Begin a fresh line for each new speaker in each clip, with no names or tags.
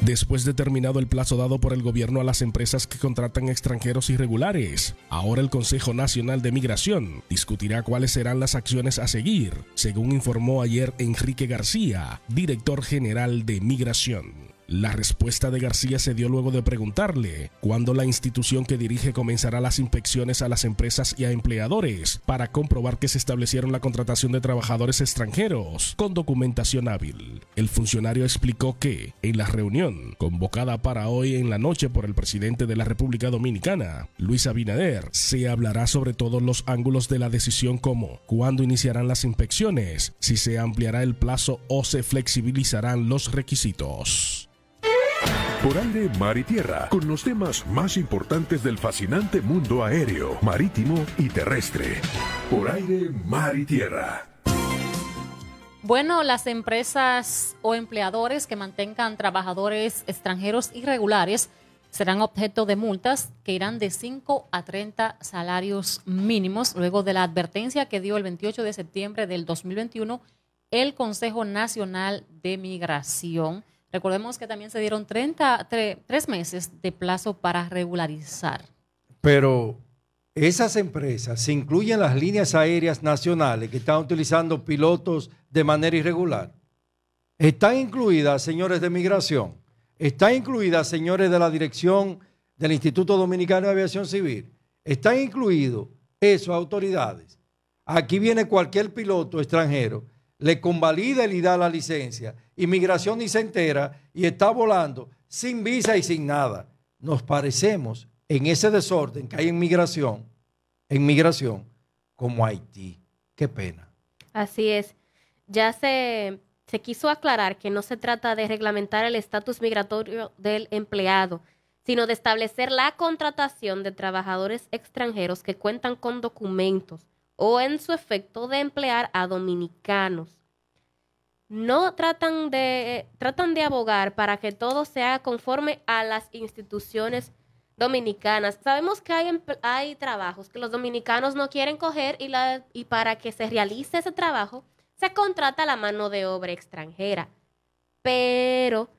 después de terminado el plazo dado por el gobierno a las empresas que contratan extranjeros irregulares. Ahora el Consejo Nacional de Migración discutirá cuáles serán las acciones a seguir, según informó ayer Enrique García, director general de Migración. La respuesta de García se dio luego de preguntarle cuándo la institución que dirige comenzará las inspecciones a las empresas y a empleadores para comprobar que se establecieron la contratación de trabajadores extranjeros con documentación hábil. El funcionario explicó que, en la reunión convocada para hoy en la noche por el presidente de la República Dominicana, Luis Abinader, se hablará sobre todos los ángulos de la decisión como cuándo iniciarán las inspecciones, si se ampliará el plazo o se flexibilizarán los requisitos por aire, mar y tierra, con los temas más importantes del fascinante mundo aéreo, marítimo y terrestre. Por aire, mar y tierra.
Bueno, las empresas o empleadores que mantengan trabajadores extranjeros irregulares serán objeto de multas que irán de 5 a 30 salarios mínimos luego de la advertencia que dio el 28 de septiembre del 2021 el Consejo Nacional de Migración. Recordemos que también se dieron 30, tres meses de plazo para regularizar.
Pero esas empresas se incluyen las líneas aéreas nacionales que están utilizando pilotos de manera irregular. Están incluidas, señores de migración, están incluidas, señores de la dirección del Instituto Dominicano de Aviación Civil, están incluidos esas autoridades. Aquí viene cualquier piloto extranjero le convalida y le da la licencia. Inmigración ni se entera y está volando sin visa y sin nada. Nos parecemos en ese desorden que hay en migración, en migración, como Haití. Qué pena.
Así es. Ya se quiso aclarar que no se trata de reglamentar el estatus migratorio del empleado, sino de establecer la contratación de trabajadores extranjeros que cuentan con documentos o en su efecto de emplear a dominicanos. No tratan de, tratan de abogar para que todo sea conforme a las instituciones dominicanas. Sabemos que hay, hay trabajos que los dominicanos no quieren coger y, la, y para que se realice ese trabajo se contrata la mano de obra extranjera. Pero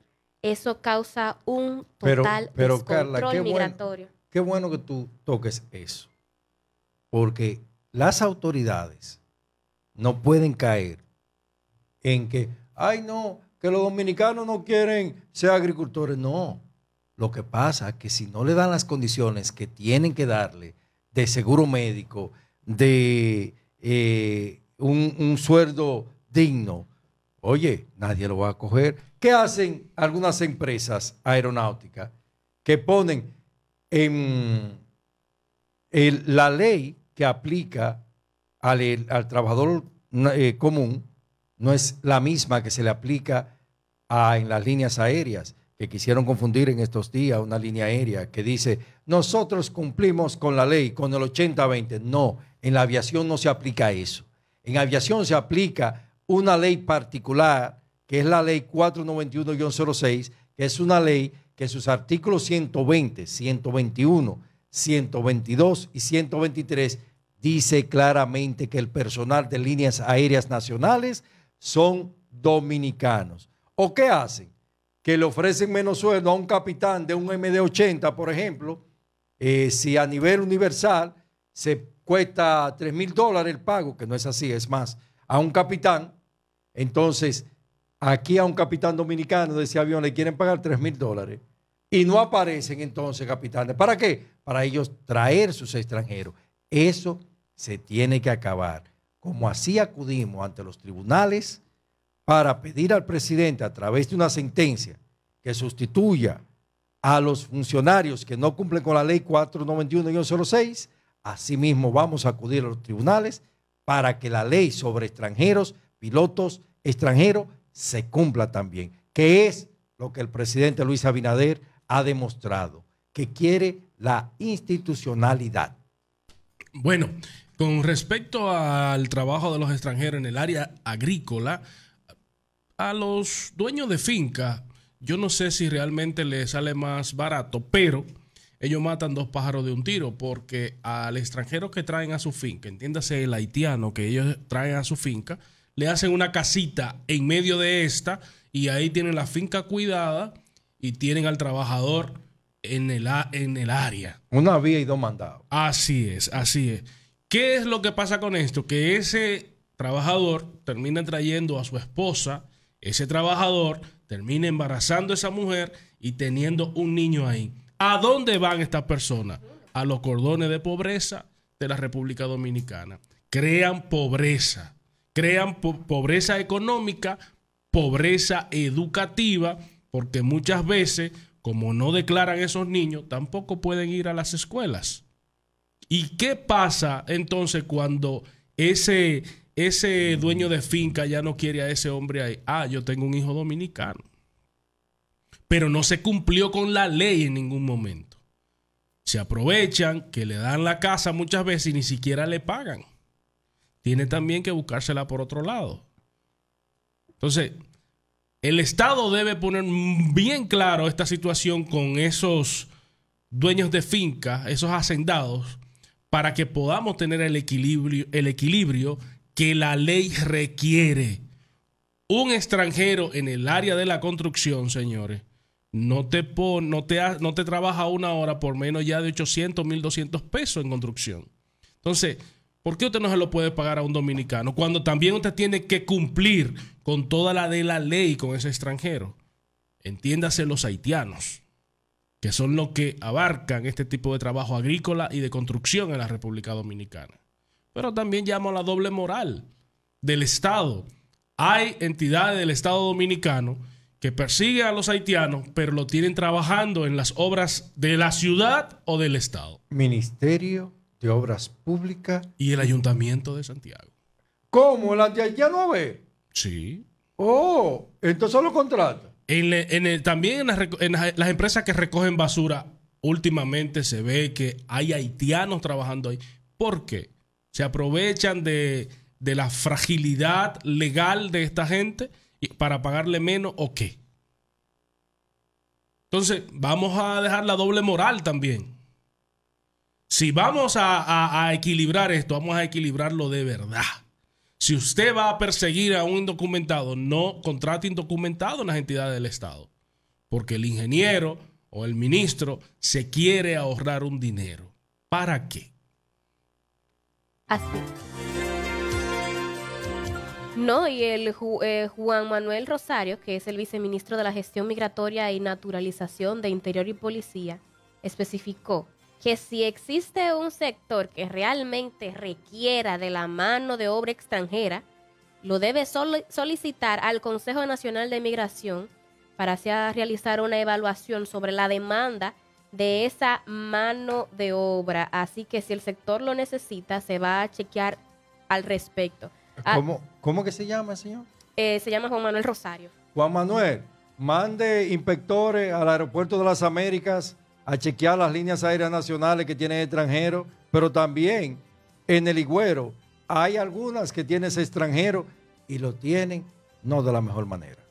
eso causa un total pero, migratorio.
qué bueno que tú toques eso, porque las autoridades no pueden caer en que, ay no, que los dominicanos no quieren ser agricultores. No, lo que pasa es que si no le dan las condiciones que tienen que darle de seguro médico, de eh, un, sueldo digno, oye, nadie lo va a coger. ¿Qué hacen algunas empresas aeronáuticas que ponen en la ley que aplica al, trabajador eh, común no es la misma que se le aplica a, en las líneas aéreas, que quisieron confundir en estos días una línea aérea que dice, nosotros cumplimos con la ley, con el 80-20. No, en la aviación no se aplica eso. En aviación se aplica una ley particular, que es la ley 491-06, que es una ley que sus artículos 120, 121, 122 y 123 dice claramente que el personal de líneas aéreas nacionales son dominicanos. ¿O qué hacen? Que le ofrecen menos sueldo a un capitán de un MD-80, por ejemplo, eh, si a nivel universal se cuesta 3 mil dólares el pago, que no es así, es más, a un capitán, entonces aquí a un capitán dominicano de ese avión le quieren pagar 3 mil dólares y no aparecen entonces capitanes. ¿Para qué? Para ellos traer sus extranjeros. Eso se tiene que acabar. Como así acudimos ante los tribunales para pedir al presidente a través de una sentencia que sustituya a los funcionarios que no cumplen con la ley 491-06, asimismo vamos a acudir a los tribunales para que la ley sobre extranjeros, pilotos extranjeros, se cumpla también, que es lo que el presidente Luis Abinader ha demostrado que quiere la institucionalidad.
Bueno, con respecto al trabajo de los extranjeros en el área agrícola, a los dueños de finca, yo no sé si realmente les sale más barato, pero ellos matan dos pájaros de un tiro, porque al extranjero que traen a su finca, entiéndase el haitiano que ellos traen a su finca, le hacen una casita en medio de esta y ahí tienen la finca cuidada y tienen al trabajador en el, en el área.
Una vía y dos mandados.
Así es, así es. ¿Qué es lo que pasa con esto? Que ese trabajador termina trayendo a su esposa, ese trabajador termina embarazando a esa mujer y teniendo un niño ahí. ¿A dónde van estas personas? A los cordones de pobreza de la República Dominicana. Crean pobreza, crean pobreza económica, pobreza educativa porque muchas veces, como no declaran esos niños, tampoco pueden ir a las escuelas. ¿Y qué pasa entonces cuando ese, ese dueño de finca ya no quiere a ese hombre ahí? Ah, yo tengo un hijo dominicano. Pero no se cumplió con la ley en ningún momento. Se aprovechan, que le dan la casa muchas veces y ni siquiera le pagan. Tiene también que buscársela por otro lado. Entonces, el Estado debe poner bien claro esta situación con esos dueños de finca, esos hacendados, para que podamos tener el equilibrio, el equilibrio que la ley requiere. Un extranjero en el área de la construcción, señores, no te, te, no te trabaja una hora por menos ya de 800, 1200 pesos en construcción. Entonces, ¿Por qué usted no se lo puede pagar a un dominicano cuando también usted tiene que cumplir con toda la de la ley con ese extranjero? Entiéndase los haitianos, que son los que abarcan este tipo de trabajo agrícola y de construcción en la República Dominicana. Pero también llamo a la doble moral del Estado. Hay entidades del Estado dominicano que persiguen a los haitianos, pero lo tienen trabajando en las obras de la ciudad o del Estado. Ministerio de Obras Públicas. Y el Ayuntamiento de Santiago. ¿Cómo? ¿La de no ve? Sí. Oh, entonces lo contrata. En también en las, empresas que recogen basura, últimamente se ve que hay haitianos trabajando ahí. ¿Por qué? Se aprovechan de, de la fragilidad legal de esta gente para pagarle menos o qué. Entonces, vamos a dejar la doble moral también. Si vamos a, equilibrar esto, vamos a equilibrarlo de verdad. Si usted va a perseguir a un indocumentado, no contrate indocumentado en las entidades del Estado. Porque el ingeniero o el ministro se quiere ahorrar un dinero. ¿Para qué? Así.
No, y el eh, Juan Manuel Rosario, que es el viceministro de la Gestión Migratoria y Naturalización de Interior y Policía, especificó que si existe un sector que realmente requiera de la mano de obra extranjera, lo debe solicitar al Consejo Nacional de Migración para realizar una evaluación sobre la demanda de esa mano de obra. Así que si el sector lo necesita, se va a chequear al respecto. Ah,
¿Cómo, que se llama,
señor? Eh, se llama Juan Manuel Rosario.
Juan Manuel, mande inspectores al aeropuerto de las Américas a chequear las líneas aéreas nacionales que tienen extranjeros, pero también en el Higüero hay algunas que tienen extranjero y lo tienen no de la mejor manera.